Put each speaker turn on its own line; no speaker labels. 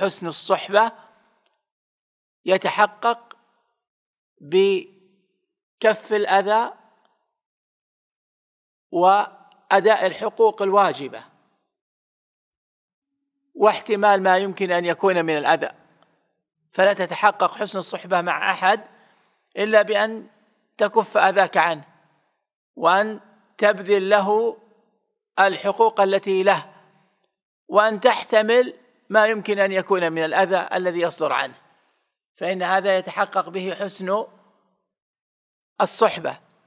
حسن الصحبه يتحقق بكف الاذى واداء الحقوق الواجبه واحتمال ما يمكن ان يكون من الاذى فلا تتحقق حسن الصحبه مع احد الا بان تكف اذاك عنه وان تبذل له الحقوق التي له وان تحتمل ما يمكن ان يكون من الاذى الذي يصدر عنه فان هذا يتحقق به حسن
الصحبه